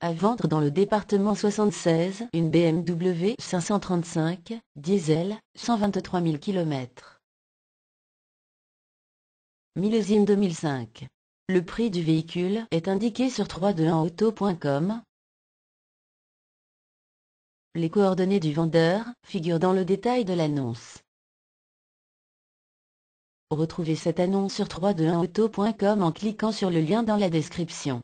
À vendre dans le département 76 une BMW 535, diesel, 123 000 km. Millésime 2005. Le prix du véhicule est indiqué sur 321auto.com. Les coordonnées du vendeur figurent dans le détail de l'annonce. Retrouvez cette annonce sur 321auto.com en cliquant sur le lien dans la description.